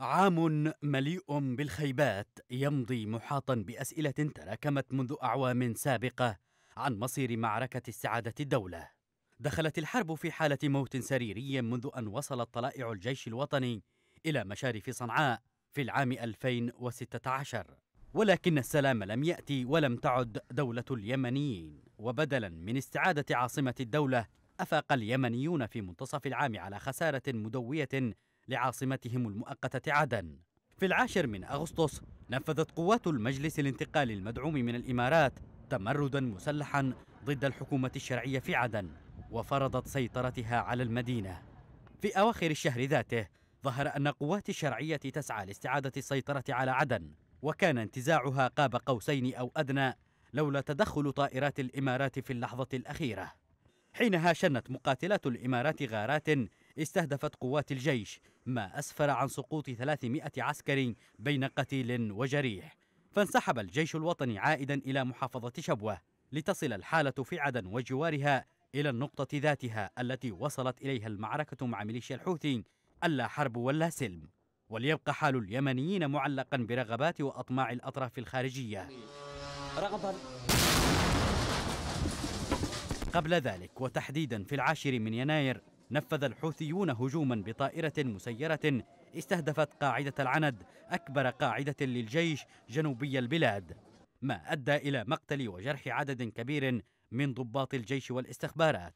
عام مليء بالخيبات يمضي محاطا باسئله تراكمت منذ اعوام سابقه عن مصير معركه استعاده الدوله دخلت الحرب في حاله موت سريري منذ ان وصلت طلائع الجيش الوطني الى مشارف صنعاء في العام 2016 ولكن السلام لم ياتي ولم تعد دوله اليمنيين وبدلا من استعاده عاصمه الدوله افاق اليمنيون في منتصف العام على خساره مدويه لعاصمتهم المؤقتة عدن في العاشر من أغسطس نفذت قوات المجلس الانتقالي المدعوم من الإمارات تمردا مسلحا ضد الحكومة الشرعية في عدن وفرضت سيطرتها على المدينة في أواخر الشهر ذاته ظهر أن قوات الشرعية تسعى لاستعادة السيطرة على عدن وكان انتزاعها قاب قوسين أو أدنى لولا تدخل طائرات الإمارات في اللحظة الأخيرة حينها شنت مقاتلات الإمارات غارات استهدفت قوات الجيش ما أسفر عن سقوط 300 عسكري بين قتيل وجريح فانسحب الجيش الوطني عائدا إلى محافظة شبوة لتصل الحالة في عدن وجوارها إلى النقطة ذاتها التي وصلت إليها المعركة مع ميليشيا الحوثي ألا حرب ولا سلم وليبقى حال اليمنيين معلقا برغبات وأطماع الأطراف الخارجية رغبا قبل ذلك وتحديدا في العاشر من يناير نفذ الحوثيون هجوما بطائرة مسيرة استهدفت قاعدة العند أكبر قاعدة للجيش جنوبي البلاد ما أدى إلى مقتل وجرح عدد كبير من ضباط الجيش والاستخبارات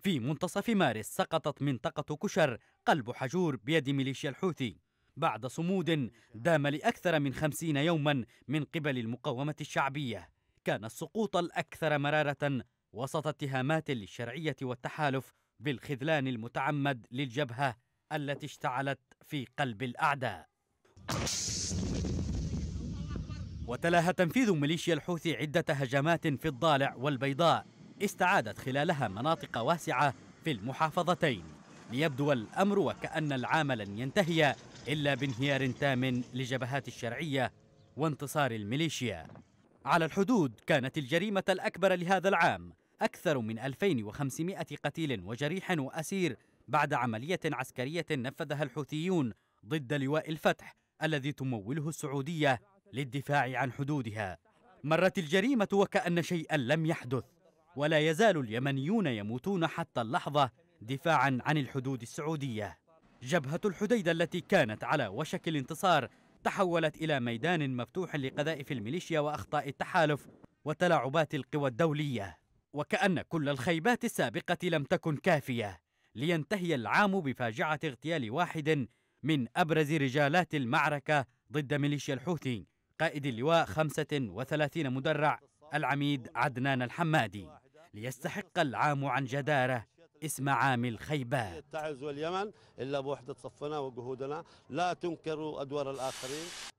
في منتصف مارس سقطت منطقة كشر قلب حجور بيد ميليشيا الحوثي بعد صمود دام لأكثر من خمسين يوما من قبل المقاومة الشعبية كان السقوط الأكثر مرارة وسط اتهامات للشرعية والتحالف بالخذلان المتعمد للجبهة التي اشتعلت في قلب الأعداء وتلاها تنفيذ ميليشيا الحوثي عدة هجمات في الضالع والبيضاء استعادت خلالها مناطق واسعة في المحافظتين ليبدو الأمر وكأن العام لن ينتهي إلا بانهيار تام لجبهات الشرعية وانتصار الميليشيا على الحدود كانت الجريمة الأكبر لهذا العام أكثر من 2500 قتيل وجريح وأسير بعد عملية عسكرية نفذها الحوثيون ضد لواء الفتح الذي تموله السعودية للدفاع عن حدودها مرت الجريمة وكأن شيئا لم يحدث ولا يزال اليمنيون يموتون حتى اللحظة دفاعا عن الحدود السعودية جبهة الحديدة التي كانت على وشك الانتصار تحولت إلى ميدان مفتوح لقذائف الميليشيا وأخطاء التحالف وتلاعبات القوى الدولية وكأن كل الخيبات السابقة لم تكن كافية لينتهي العام بفاجعة اغتيال واحد من أبرز رجالات المعركة ضد ميليشيا الحوثي قائد اللواء 35 مدرع العميد عدنان الحمادي ليستحق العام عن جداره اسم عام الخيبات تعز واليمن إلا بوحدة صفنا وجهودنا لا تنكروا أدوار الآخرين